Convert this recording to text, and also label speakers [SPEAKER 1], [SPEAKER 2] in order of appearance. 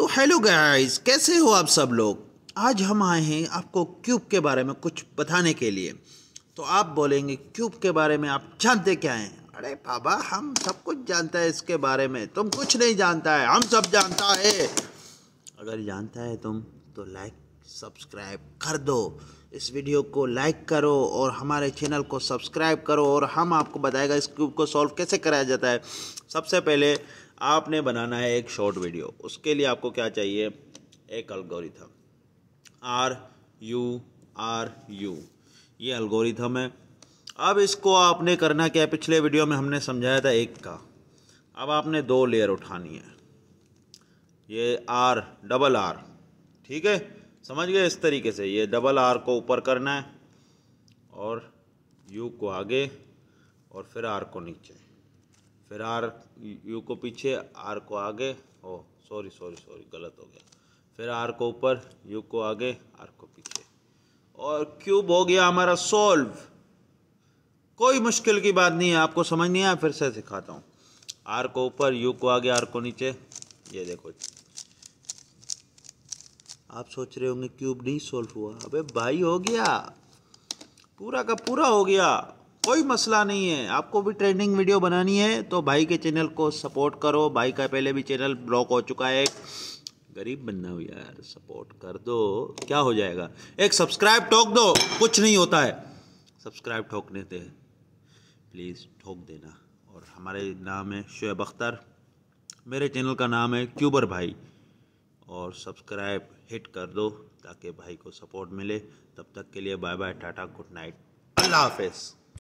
[SPEAKER 1] तो hello guys कैसे हो आप सब लोग आज हम आए हैं आपको क्यूब के बारे में कुछ बताने के लिए तो आप बोलेंगे क्यूब के बारे में आप जानते क्या हैं अरे बाबा हम सब कुछ जानता है इसके बारे में तुम कुछ नहीं जानता है हम सब जानता है अगर जानता है तुम तो लाइक सब्सक्राइब कर दो इस वीडियो को लाइक करो और हमारे चैनल को सब्सक्राइब करो और हम आपको बताएगा इस क्यूब को सॉल्व कैसे कराया जाता है सबसे पहले आपने बनाना है एक शॉर्ट वीडियो उसके लिए आपको क्या चाहिए एक algorithm are you are you ये अल्गोरिथम है अब इसको आपने करना क्या है पिछले वीडियो में हमने समझाया था एक का अब आपने दो लेयर उठानी है ये आर डबल आर ठीक है समझ गए इस तरीके से ये डबल आर को ऊपर करना है और यू को आगे और फिर आर को नीचे फिर आर यू को पीछे आर को आगे ओ सॉरी सॉरी सॉरी गलत हो गया फिर आर को ऊपर यू को आगे आर को पीछे और क्यूब हो गया हमारा सॉल्व कोई मुश्किल की बात नहीं है आपको समझ नहीं आया फिर से सिखाता हूँ आर को ऊपर यू को आगे आर को नीचे ये देखो आप सोच रहे होंगे क्यूब नहीं सॉल्व हुआ अबे भाई हो गया पूरा का पूरा हो गया कोई मसला नहीं है आपको भी ट्रेंडिंग वीडियो बनानी है तो भाई के चैनल को सपोर्ट करो भाई का पहले भी चैनल ब्लॉक हो चुका है गरीब बनना हो यार सपोर्ट कर दो क्या हो जाएगा एक सब्सक्राइब ठोक दो कुछ नहीं होता है सब्सक्राइब ठोकने थे प्लीज़ ठोक देना और हमारे नाम है शुएब अख्तर मेरे चैनल का नाम है क्यूबर भाई और सब्सक्राइब हिट कर दो ताकि भाई को सपोर्ट मिले तब तक के लिए bye bye tata good night अल्लाह हाफिज़